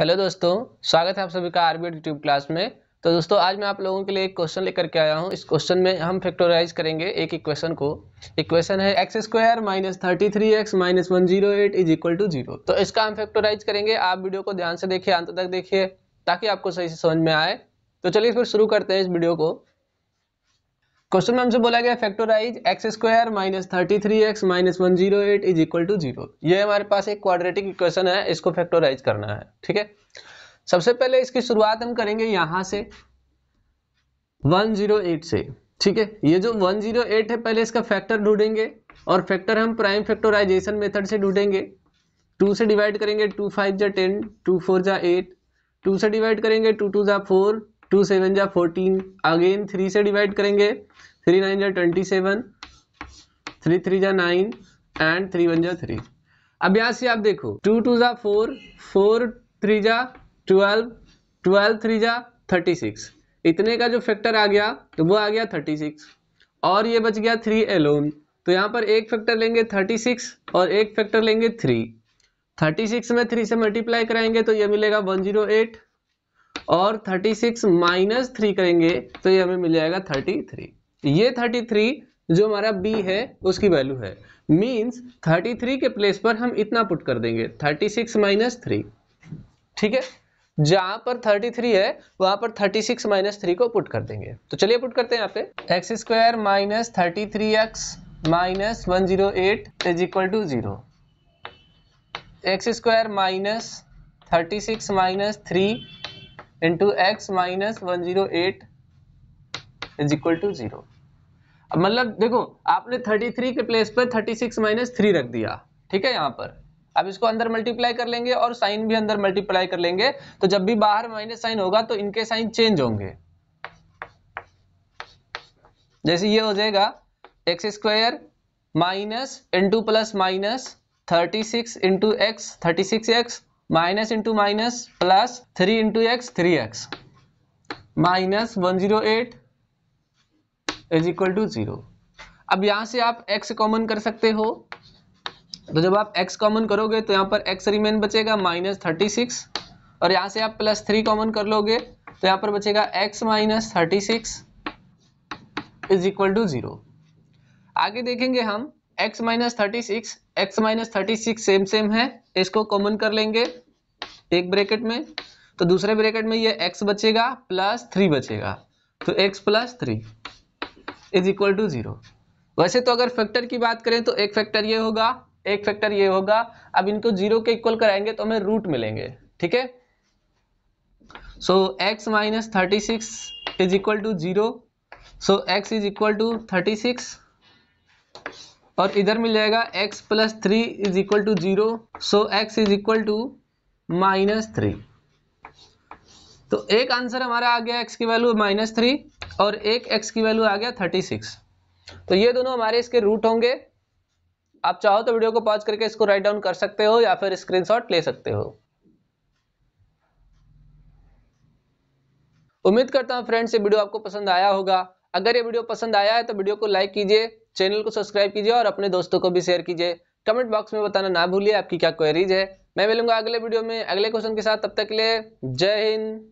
hello दोस्तों स्वागत है आप सभी का आरबीएड यूट्यूब क्लास में तो दोस्तों आज मैं आप लोगों के लिए एक क्वेश्चन लेकर के आया हूँ इस क्वेश्चन में हम फैक्टोराइज करेंगे एक इक्वेशन को इक्वेशन है x square minus thirty three x minus one zero eight is equal to zero तो इसका हम फैक्टोराइज करेंगे आप वीडियो को ध्यान से देखिए अंत तक देखिए ताकि आपको सही से समझ में आए तो चलिए फिर शुरू करते हैं इस वीडियो को क्वेश्चन में हमसे बोला गया factorise x square minus thirty three x minus one zero eight is equal to zero ये हमारे पास एक क्वाड्रेटिक इक्वेशन है इसको फैक्टोराइज करना है ठीक है सबसे पहले इसकी शुरुआत हम करेंगे यहां से वन जीरो एट से ठीक है ये जो वन जीरो एट है पहले इसका फैक्टर ढूंढेंगे और फैक्टर हम प्राइम फैक्टोराइजेशन मेथड से ढूंढेंगे टू से डिवाइड करेंगे टू फाइव जा टेन टू फोर जा एट टू से डिवाइड करेंगे टू टू जा फोर टू सेवन जा फोर्टीन अगेन थ्री से डिवाइड करेंगे थ्री नाइन जा ट्वेंटी सेवन थ्री थ्री जा नाइन एंड थ्री वन जा थ्री अब यहाँ से आप देखो टू टू जा फोर फोर थ्री जा ट्वेल्व ट्वेल्व थ्री जा थर्टी सिक्स इतने का जो फैक्टर आ गया तो वो आ गया थर्टी सिक्स और ये बच गया थ्री एलोन तो यहाँ पर एक फैक्टर लेंगे थर्टी सिक्स और एक फैक्टर लेंगे थ्री थर्टी सिक्स में थ्री से मल्टीप्लाई कराएंगे तो ये मिलेगा वन जीरो एट और 36 सिक्स माइनस थ्री करेंगे तो ये हमें मिल जाएगा 33 ये 33 जो हमारा b है उसकी वैल्यू है मीन्स 33 के प्लेस पर हम इतना पुट कर देंगे 36 सिक्स माइनस थ्री ठीक है जहां पर 33 है वहां पर 36 सिक्स माइनस थ्री को पुट कर देंगे तो चलिए पुट करते हैं यहाँ पे x square minus thirty three x minus one zero eight is equal to zero x square minus thirty six minus three into x minus one zero eight is equal to zero मतलब देखो आपने thirty three के place पर thirty six minus three रख दिया ठीक है यहाँ पर अब इसको अंदर मल्टीप्लाई कर लेंगे और साइन भी अंदर मल्टीप्लाई कर लेंगे तो जब भी बाहर माइनस साइन होगा तो इनके साइन चेंज होंगे जैसे ये हो जाएगा x square minus into plus minus thirty six into x thirty six x minus into minus plus three into x three x minus one zero eight is equal to zero अब यहां से आप x common कर सकते हो तो जब आप x कॉमन करोगे तो यहां पर x रिमेन बचेगा माइनस थर्टी सिक्स और यहां से आप प्लस थ्री कॉमन कर लोगे तो यहां पर बचेगा x minus thirty six is equal to zero आगे देखेंगे हम x minus thirty six x minus thirty six same same है इसको कॉमन कर लेंगे एक ब्रैकेट में तो दूसरे ब्रैकेट में ये एक्स बचेगा प्लस थ्री बचेगा तो x plus three is equal to zero वैसे तो अगर फैक्टर की बात करें तो एक फैक्टर ये होगा एक फैक्टर ये होगा अब इनको जीरो के इक्वल कराएंगे तो हमें रूट मिलेंगे ठीक है so x minus thirty six is equal to zero so x is equal to thirty six और इधर मिल जाएगा x plus three is equal to zero so x is equal to minus three तो एक answer हमारा आ गया x की value minus three और एक x की वैल्यू आ गया थर्टी सिक्स तो ये दोनों हमारे इसके रूट होंगे आप चाहो तो वीडियो को पॉज करके इसको राइट डाउन कर सकते हो या फिर स्क्रीनशॉट ले सकते हो उम्मीद करता हूं फ्रेंड्स ये वीडियो आपको पसंद आया होगा अगर ये वीडियो पसंद आया है तो वीडियो को लाइक कीजिए चैनल को सब्सक्राइब कीजिए और अपने दोस्तों को भी शेयर कीजिए कमेंट बॉक्स में बताना ना भूलिए आपकी क्या क्वेरीज है मैं मिलूंगा अगले वीडियो में अगले क्वेश्चन के साथ तब तक के लिए जय हिंद